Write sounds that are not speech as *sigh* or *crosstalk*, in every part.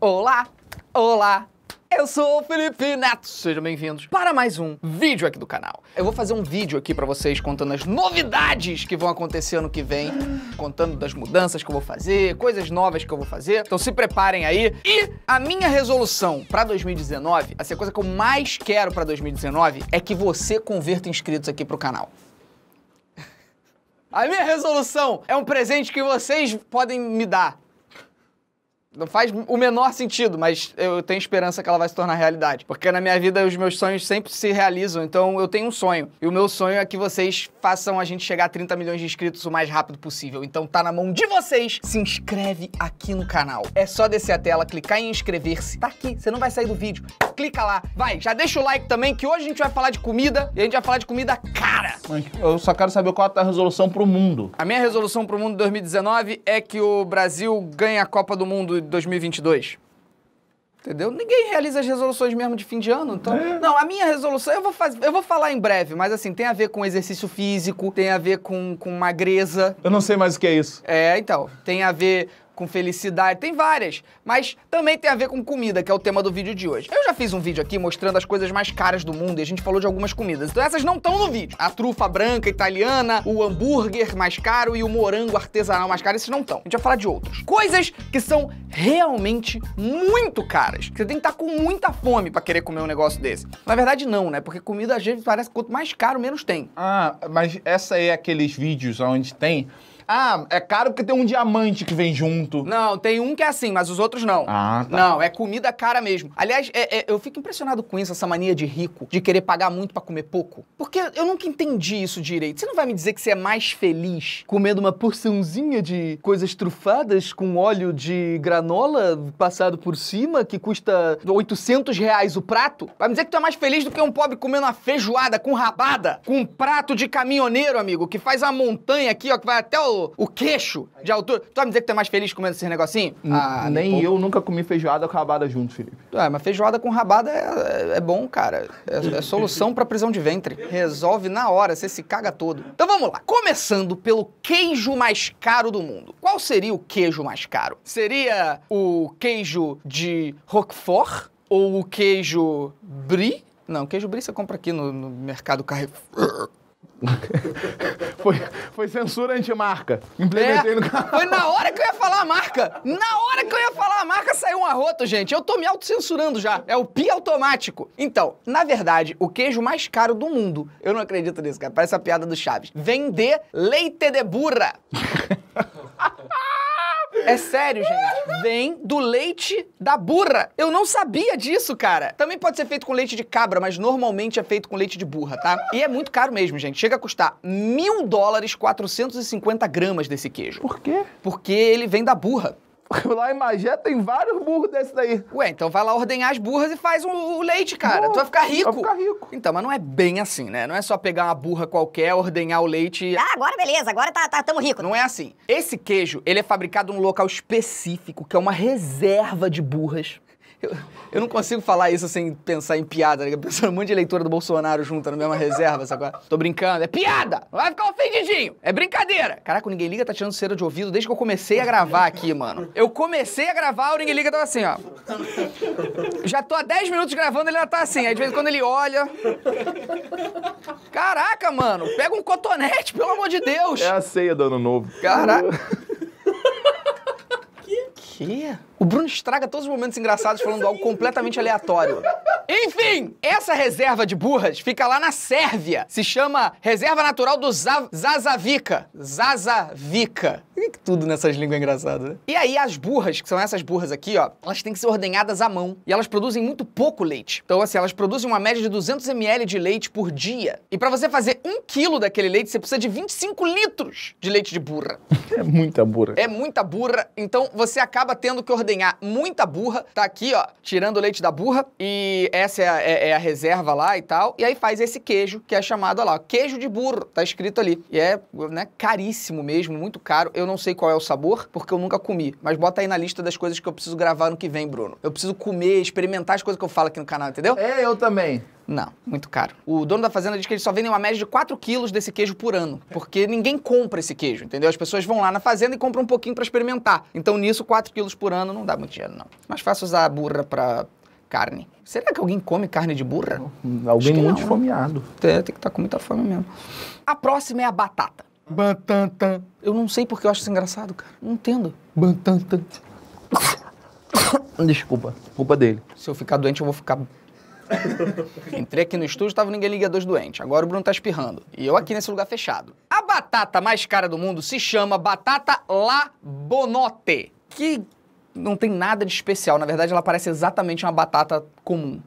Olá! Olá! Eu sou o Felipe Neto, sejam bem-vindos para mais um vídeo aqui do canal. Eu vou fazer um vídeo aqui para vocês contando as novidades que vão acontecer ano que vem, contando das mudanças que eu vou fazer, coisas novas que eu vou fazer. Então se preparem aí. E a minha resolução para 2019, assim, a coisa que eu mais quero para 2019 é que você converta inscritos aqui pro canal. *laughs* A minha resolução é um presente que vocês podem me dar não faz o menor sentido, mas eu tenho esperança que ela vai se tornar realidade. Porque na minha vida os meus sonhos sempre se realizam, então eu tenho um sonho. E o meu sonho é que vocês façam a gente chegar a 30 milhões de inscritos o mais rápido possível. Então tá na mão de vocês. Se inscreve aqui no canal. É só descer a tela, clicar em inscrever-se. Tá aqui, você não vai sair do vídeo. Clica lá. Vai, já deixa o like também, que hoje a gente vai falar de comida e a gente vai falar de comida cara. Mas eu só quero saber qual é a resolução pro mundo. A minha resolução pro mundo 2019 é que o Brasil ganhe a Copa do Mundo de 2022. Entendeu? Ninguém realiza as resoluções mesmo de fim de ano. Então, é. não, a minha resolução eu vou fazer, eu vou falar em breve, mas assim, tem a ver com exercício físico, tem a ver com, com magreza. Eu não sei mais o que é isso. É, então, tem a ver com felicidade, tem várias, mas também tem a ver com comida, que é o tema do vídeo de hoje. Eu já fiz um vídeo aqui mostrando as coisas mais caras do mundo e a gente falou de algumas comidas, então essas não estão no vídeo. A trufa branca italiana, o hambúrguer mais caro e o morango artesanal mais caro, esses não estão. A gente vai falar de outros. Coisas que são realmente muito caras, que você tem que estar tá com muita fome para querer comer um negócio desse. Na verdade não, né? Porque comida às vezes parece que quanto mais caro, menos tem. Ah, mas essa é aqueles vídeos onde tem ah, é caro porque tem um diamante que vem junto. Não, tem um que é assim, mas os outros não. Ah, tá. Não, é comida cara mesmo. Aliás, é, é, eu fico impressionado com isso, essa mania de rico, de querer pagar muito para comer pouco. Porque eu nunca entendi isso direito. Você não vai me dizer que você é mais feliz comendo uma porçãozinha de coisas trufadas com óleo de granola passado por cima, que custa 800 reais o prato? Vai me dizer que tu é mais feliz do que um pobre comendo uma feijoada com rabada, com um prato de caminhoneiro, amigo, que faz a montanha aqui, ó, que vai até o o, queixo de altura. Tu vai me dizer que tu é mais feliz comendo esses negocinho? N ah, nem pô. eu nunca comi feijoada com rabada junto, Felipe. É, mas feijoada com rabada é, é, é bom, cara. É, é solução pra prisão de ventre. Resolve na hora, você se caga todo. Então vamos lá. Começando pelo queijo mais caro do mundo. Qual seria o queijo mais caro? Seria o queijo de Roquefort? Ou o queijo Brie? Não, queijo Brie você compra aqui no, no mercado Carrefour. *laughs* foi, foi censura anti-marca. Implementei é, no canal. *laughs* Foi na hora que eu ia falar a marca. Na hora que eu ia falar a marca saiu um arroto, gente. Eu tô me autocensurando já. É o pi automático. Então, na verdade, o queijo mais caro do mundo. Eu não acredito nisso, cara. Parece a piada do Chaves. Vender leite de burra. *laughs* É sério, gente. Vem do leite da burra. Eu não sabia disso, cara. Também pode ser feito com leite de cabra, mas normalmente é feito com leite de burra, tá? E é muito caro mesmo, gente. Chega a custar mil dólares 450 gramas desse queijo. Por quê? Porque ele vem da burra. Lá em Magé tem vários burros desses daí. Ué, então vai lá ordenhar as burras e faz o leite, cara. tu vai ficar rico. Vai ficar rico. Então, mas não é bem assim, né? Não é só pegar uma burra qualquer, ordenhar o leite. Ah, agora beleza, agora tá, tá tamo rico. Não é assim. Esse queijo, ele é fabricado num local específico, que é uma reserva de burras. Eu, eu, não consigo falar isso sem pensar em piada, né? Pensando um monte de leitura do Bolsonaro junto na mesma reserva, sabe? É? Tô brincando, é piada! Não vai ficar ofendidinho! É brincadeira! Caraca, o Ninguém Liga tá tirando cera de ouvido desde que eu comecei a gravar aqui, mano. Eu comecei a gravar, o Ninguém Liga tava assim, ó. Já tô há 10 minutos gravando, ele ainda tá assim. Aí de vez em quando ele olha. Caraca, mano, pega um cotonete, pelo amor de Deus! É a ceia do ano novo. Caraca. O Bruno estraga todos os momentos engraçados falando algo completamente aleatório. Enfim, essa reserva de burras fica lá na Sérvia. Se chama Reserva Natural do Zazavica. Zazavica que tudo nessas línguas é engraçadas, né? E aí as burras, que são essas burras aqui, ó, elas têm que ser ordenhadas à mão. E elas produzem muito pouco leite. Então, assim, elas produzem uma média de 200 ml de leite por dia. E para você fazer um quilo daquele leite, você precisa de 25 litros de leite de burra. *laughs* É muita burra. É muita burra. Então, você acaba tendo que ordenhar muita burra. Tá aqui, ó, tirando o leite da burra. E essa é a, é, é a reserva lá e tal. E aí faz esse queijo, que é chamado, ó lá, queijo de burro. Tá escrito ali. E é, né, caríssimo mesmo, muito caro. Eu não sei qual é o sabor, porque eu nunca comi. Mas bota aí na lista das coisas que eu preciso gravar no que vem, Bruno. Eu preciso comer, experimentar as coisas que eu falo aqui no canal, entendeu? É, eu também. Não, muito caro. O dono da fazenda diz que eles só vendem uma média de 4 quilos desse queijo por ano, porque ninguém compra esse queijo, entendeu? As pessoas vão lá na fazenda e compram um pouquinho para experimentar. Então nisso, 4 quilos por ano não dá muito dinheiro, não. Mas fácil usar a burra pra carne. Será que alguém come carne de burra? Alguém muito não, Fomeado. Né? Tem, tem que estar tá com muita fome mesmo. A próxima é a batata. Bantantan. Eu não sei porque eu acho isso engraçado, cara. Não entendo. Bantantan. Desculpa. Culpa dele. Se eu ficar doente, eu vou ficar. Entrei aqui no estúdio, tava ninguém liga dois doentes. Agora o Bruno tá espirrando. E eu aqui nesse lugar fechado. A batata mais cara do mundo se chama batata labonote. Que não tem nada de especial. Na verdade, ela parece exatamente uma batata comum.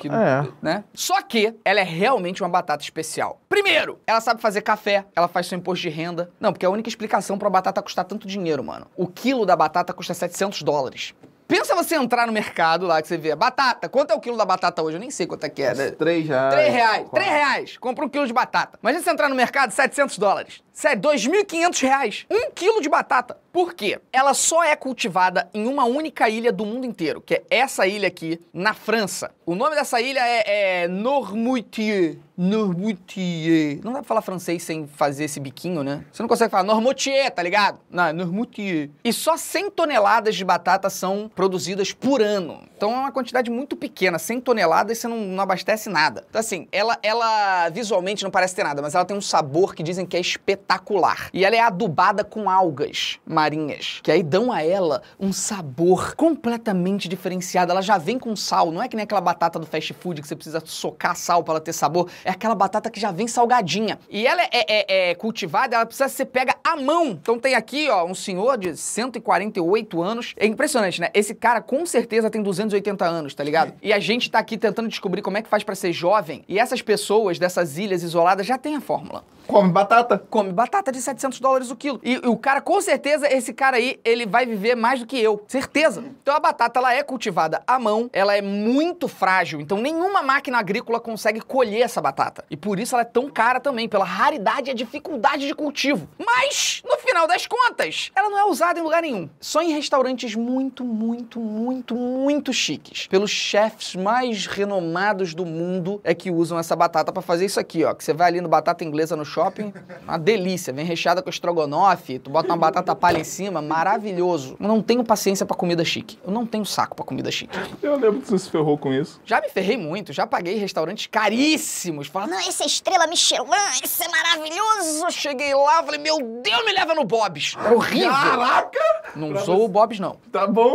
Que, é. né? Só que ela é realmente uma batata especial. Primeiro, ela sabe fazer café, ela faz seu imposto de renda. Não, porque é a única explicação pra batata custar tanto dinheiro, mano. O quilo da batata custa 700 dólares. Pensa você entrar no mercado lá que você vê batata. Quanto é o quilo da batata hoje? Eu nem sei quanto é que é. Né? Três reais. Três reais. Três reais. Compra um quilo de batata. Imagina você entrar no mercado, 700 dólares. Sério, 2.500 reais. Um quilo de batata. Por quê? Ela só é cultivada em uma única ilha do mundo inteiro, que é essa ilha aqui, na França. O nome dessa ilha é, é Normoutier. Normoutier. Não dá pra falar francês sem fazer esse biquinho, né? Você não consegue falar Normoutier, tá ligado? Não, é Normoutier. E só 100 toneladas de batata são produzidas por ano. Então é uma quantidade muito pequena. 100 toneladas você não, não abastece nada. Então assim, ela, ela visualmente não parece ter nada, mas ela tem um sabor que dizem que é espetacular espetacular. E ela é adubada com algas marinhas, que aí dão a ela um sabor completamente diferenciado. Ela já vem com sal, não é que nem aquela batata do fast food que você precisa socar sal para ela ter sabor. É aquela batata que já vem salgadinha. E ela é, é, é, é cultivada, ela precisa ser pega à mão. Então tem aqui, ó, um senhor de 148 anos. É impressionante, né? Esse cara com certeza tem 280 anos, tá ligado? E a gente tá aqui tentando descobrir como é que faz para ser jovem. E essas pessoas dessas ilhas isoladas já tem a fórmula. Come batata. Come Batata de 700 dólares o quilo. E, e, o cara, com certeza, esse cara aí, ele vai viver mais do que eu. Certeza. Então a batata, ela é cultivada à mão, ela é muito frágil. Então nenhuma máquina agrícola consegue colher essa batata. E por isso ela é tão cara também, pela raridade e a dificuldade de cultivo. Mas final das contas, ela não é usada em lugar nenhum. Só em restaurantes muito, muito, muito, muito chiques. Pelos chefs mais renomados do mundo é que usam essa batata para fazer isso aqui, ó. Que você vai ali no batata inglesa no shopping, uma delícia. Vem recheada com estrogonofe, tu bota uma batata palha em cima, maravilhoso. Eu não tenho paciência para comida chique. Eu não tenho saco para comida chique. Eu lembro que você se ferrou com isso. Já me ferrei muito, já paguei restaurantes caríssimos. Falando, não, essa estrela Michelin, isso é maravilhoso. Cheguei lá, falei, meu Deus, me leva no o Bob's. É horrível. Caraca! Não sou usou o Bob's, não. Tá bom.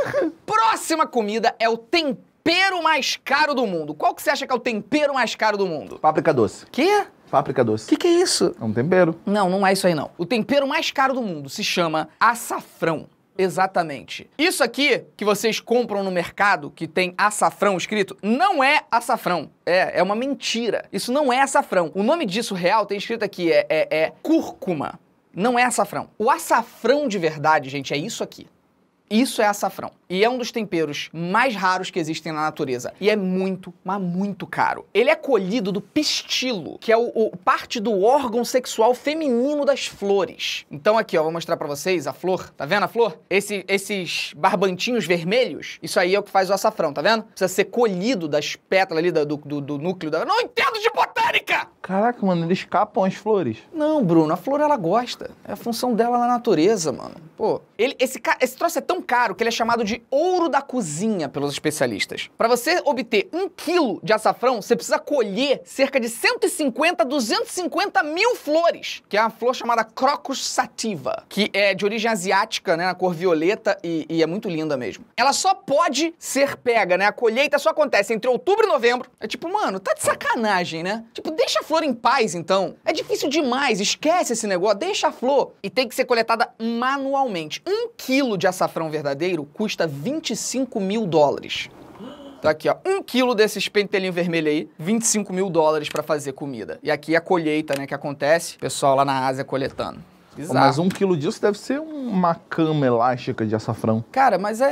*laughs* Próxima comida é o tempero mais caro do mundo. Qual que você acha que é o tempero mais caro do mundo? Páprica doce. Quê? Páprica doce. O que, que é isso? É um tempero. Não, não é isso aí não. O tempero mais caro do mundo se chama açafrão. Exatamente. Isso aqui que vocês compram no mercado, que tem açafrão escrito, não é açafrão. É, é uma mentira. Isso não é açafrão. O nome disso real tem escrito aqui, é, é, é cúrcuma. Não é açafrão. O açafrão de verdade, gente, é isso aqui. Isso é açafrão. E é um dos temperos mais raros que existem na natureza. E é muito, mas muito caro. Ele é colhido do pistilo, que é o, o parte do órgão sexual feminino das flores. Então aqui, ó, vou mostrar para vocês a flor. Tá vendo a flor? Esse, esses barbantinhos vermelhos, isso aí é o que faz o açafrão, tá vendo? Precisa ser colhido das pétalas ali, do, do, do núcleo da... Não entendo de botânica! Caraca, mano, eles capam as flores. Não, Bruno, a flor ela gosta. É a função dela na natureza, mano. Pô, ele, esse, esse troço é tão caro que ele é chamado de ouro da cozinha pelos especialistas. Para você obter um quilo de açafrão, você precisa colher cerca de 150, 250 mil flores, que é uma flor chamada Crocus sativa, que é de origem asiática, né, na cor violeta e, e é muito linda mesmo. Ela só pode ser pega, né? A colheita só acontece entre outubro e novembro. É tipo, mano, tá de sacanagem, né? Tipo, deixa a flor em paz então. É difícil demais, esquece esse negócio, deixa a flor. E tem que ser coletada manualmente Atualmente, um quilo de açafrão verdadeiro custa 25 mil dólares. Tá aqui, ó. Um quilo desses pentelinho vermelho aí, 25 mil dólares para fazer comida. E aqui a colheita, né, que acontece, pessoal lá na Ásia coletando. Exato. Mas um quilo disso deve ser uma cama elástica de açafrão. Cara, mas é,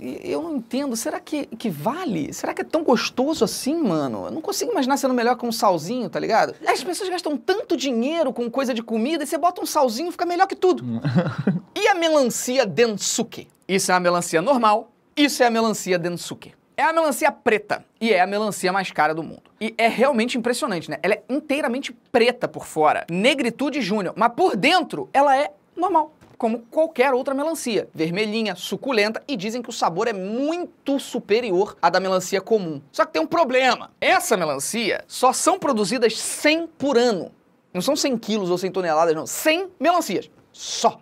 é, eu não entendo. Será que, que vale? Será que é tão gostoso assim, mano? Eu não consigo imaginar sendo melhor com um salzinho, tá ligado? As pessoas gastam tanto dinheiro com coisa de comida e você bota um salzinho fica melhor que tudo. *laughs* e a melancia densuke? Isso é a melancia normal, isso é a melancia densuke. É a melancia preta e é a melancia mais cara do mundo. E é realmente impressionante, né? Ela é inteiramente preta por fora, negritude júnior, mas por dentro ela é normal como qualquer outra melancia, vermelhinha, suculenta e dizem que o sabor é muito superior à da melancia comum. Só que tem um problema: essa melancia só são produzidas 100 por ano. Não são 100 quilos ou 100 toneladas, não. 100 melancias. Só.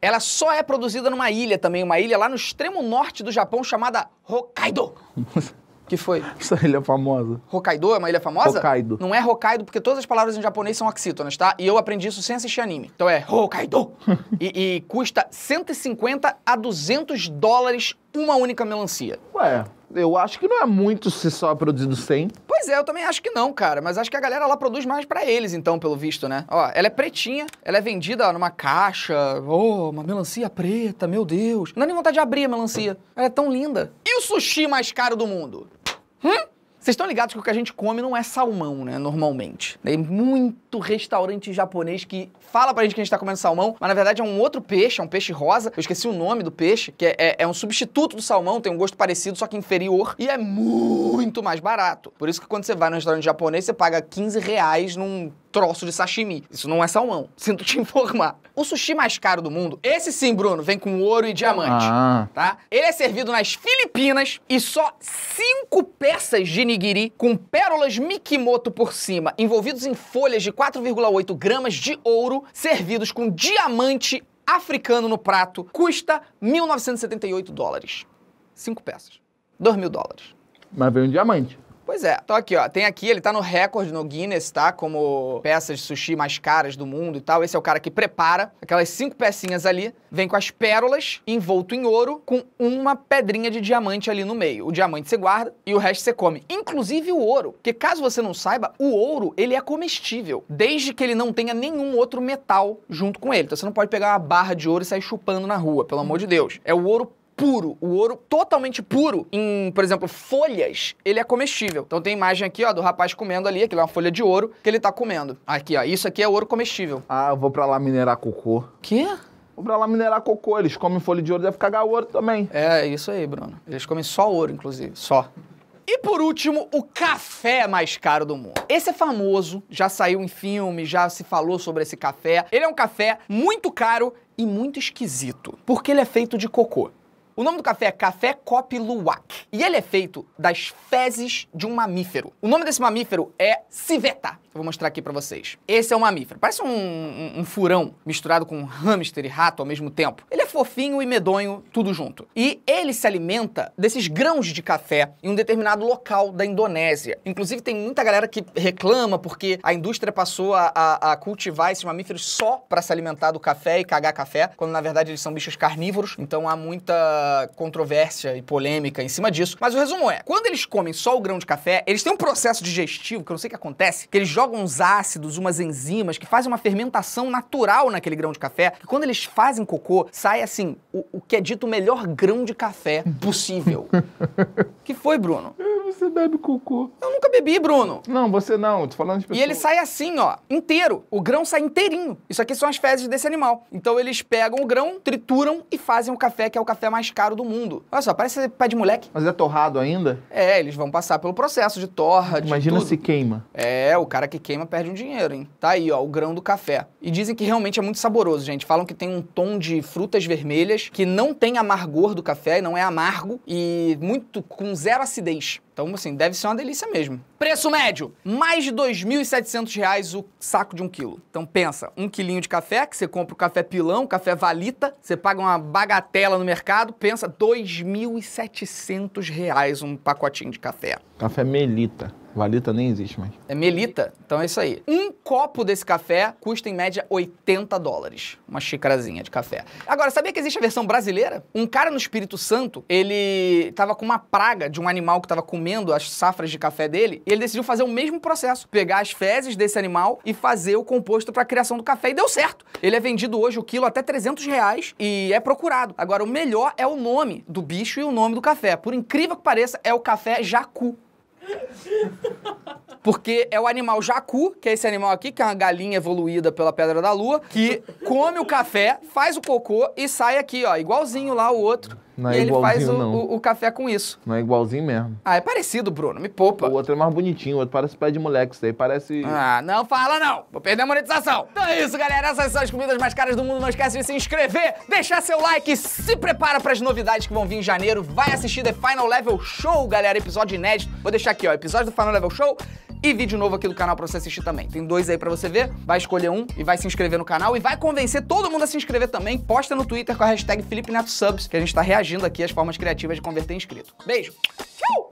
Ela só é produzida numa ilha também, uma ilha lá no extremo norte do Japão chamada Hokkaido. *laughs* que foi? Essa ilha é famosa. Hokkaido é uma ilha famosa? Hokkaido. Não é Hokkaido porque todas as palavras em japonês são oxítonas, tá? E eu aprendi isso sem assistir anime. Então é Hokkaido. *laughs* e, e custa 150 a 200 dólares uma única melancia. Ué, eu acho que não é muito se só é produzido 100. Pois é, eu também acho que não, cara. Mas acho que a galera lá produz mais para eles, então, pelo visto, né? Ó, ela é pretinha, ela é vendida ó, numa caixa. Oh, uma melancia preta, meu Deus. Não dá nem vontade de abrir a melancia. Ela é tão linda. E o sushi mais caro do mundo? Hum? Vocês estão ligados que o que a gente come não é salmão, né? Normalmente. Tem é muito muito restaurante japonês que fala pra gente que a gente tá comendo salmão, mas na verdade é um outro peixe, é um peixe rosa. Eu esqueci o nome do peixe, que é, é, é um substituto do salmão, tem um gosto parecido, só que inferior, e é muito mais barato. Por isso que quando você vai no restaurante japonês, você paga 15 reais num troço de sashimi. Isso não é salmão, *laughs* sinto te informar. O sushi mais caro do mundo, esse sim, Bruno, vem com ouro e diamante, ah. tá? Ele é servido nas Filipinas e só cinco peças de nigiri com pérolas Mikimoto por cima, envolvidos em folhas de 4,8 gramas de ouro servidos com diamante africano no prato custa 1.978 dólares. Cinco peças. 2 mil dólares. Mas veio um diamante. Pois é. Então aqui, ó, tem aqui, ele tá no recorde no Guinness, tá? Como peças de sushi mais caras do mundo e tal. Esse é o cara que prepara aquelas cinco pecinhas ali, vem com as pérolas, envolto em ouro, com uma pedrinha de diamante ali no meio. O diamante você guarda e o resto você come, inclusive o ouro. Porque caso você não saiba, o ouro, ele é comestível, desde que ele não tenha nenhum outro metal junto com ele. Então você não pode pegar uma barra de ouro e sair chupando na rua, pelo amor de Deus. É o ouro puro, o ouro totalmente puro, em, por exemplo, folhas, ele é comestível. Então tem imagem aqui, ó, do rapaz comendo ali, aquilo é uma folha de ouro que ele tá comendo. Aqui, ó, isso aqui é ouro comestível. Ah, eu vou pra lá minerar cocô. Quê? Vou pra lá minerar cocô, eles comem folha de ouro, deve cagar ouro também. É, é isso aí, Bruno. Eles comem só ouro, inclusive, só. E por último, o café mais caro do mundo. Esse é famoso, já saiu em filme, já se falou sobre esse café. Ele é um café muito caro e muito esquisito, porque ele é feito de cocô. O nome do café é Café Cop Luwak. E ele é feito das fezes de um mamífero. O nome desse mamífero é civeta vou mostrar aqui para vocês. Esse é um mamífero. Parece um, um, um, furão misturado com hamster e rato ao mesmo tempo. Ele é fofinho e medonho, tudo junto. E ele se alimenta desses grãos de café em um determinado local da Indonésia. Inclusive, tem muita galera que reclama porque a indústria passou a, a, a cultivar esses mamíferos só para se alimentar do café e cagar café, quando na verdade eles são bichos carnívoros. Então há muita controvérsia e polêmica em cima disso. Mas o resumo é: quando eles comem só o grão de café, eles têm um processo digestivo que eu não sei o que acontece, que eles jogam joga uns ácidos, umas enzimas que fazem uma fermentação natural naquele grão de café, que quando eles fazem cocô, sai assim, o, o que é dito o melhor grão de café possível. *laughs* que foi, Bruno? É, você bebe cocô. Eu nunca bebi, Bruno. Não, você não, tô falando de pessoa. E ele sai assim, ó, inteiro. O grão sai inteirinho. Isso aqui são as fezes desse animal. Então eles pegam o grão, trituram e fazem o café, que é o café mais caro do mundo. Olha só, parece pé de moleque. Mas é torrado ainda? É, eles vão passar pelo processo de torra, de Imagina tudo. se queima. É, o cara que queima perde um dinheiro, hein? Tá aí, ó, o grão do café. E dizem que realmente é muito saboroso, gente. Falam que tem um tom de frutas vermelhas que não tem amargor do café, não é amargo e muito com zero acidez. Então, assim, deve ser uma delícia mesmo. Preço médio, mais de R$ 2.700 o saco de um quilo. Então pensa, um quilinho de café, que você compra o café pilão, o café valita, você paga uma bagatela no mercado, pensa R$ 2.700 um pacotinho de café. Café melita. Valita nem existe mais. É melita. Então é isso aí. Um copo desse café custa em média 80 dólares. Uma xicrazinha de café. Agora, sabia que existe a versão brasileira? Um cara no Espírito Santo, ele tava com uma praga de um animal que tava comendo as safras de café dele e ele decidiu fazer o mesmo processo. Pegar as fezes desse animal e fazer o composto para a criação do café. E deu certo. Ele é vendido hoje o quilo até 300 reais e é procurado. Agora, o melhor é o nome do bicho e o nome do café. Por incrível que pareça, é o café jacu. Porque é o animal jacu, que é esse animal aqui, que é uma galinha evoluída pela Pedra da Lua, que come o café, faz o cocô e sai aqui, ó, igualzinho lá o outro. Não é e ele faz o, o, o, café com isso. Não é igualzinho mesmo. Ah, é parecido, Bruno. Me poupa. O outro é mais bonitinho, o outro parece pé de moleque. Isso aí parece. Ah, não fala não. Vou perder a monetização. Então é isso, galera. Essas são as comidas mais caras do mundo. Não esquece de se inscrever, deixar seu like, se prepara para as novidades que vão vir em janeiro. Vai assistir The Final Level Show, galera. Episódio inédito. Vou deixar aqui, ó. Episódio do Final Level Show e vídeo novo aqui do canal pra você assistir também. Tem dois aí pra você ver, vai escolher um e vai se inscrever no canal e vai convencer todo mundo a se inscrever também. Posta no Twitter com a hashtag Felipe Neto Subs, que a gente tá reagindo aqui às formas criativas de converter inscrito. Beijo! Tchau!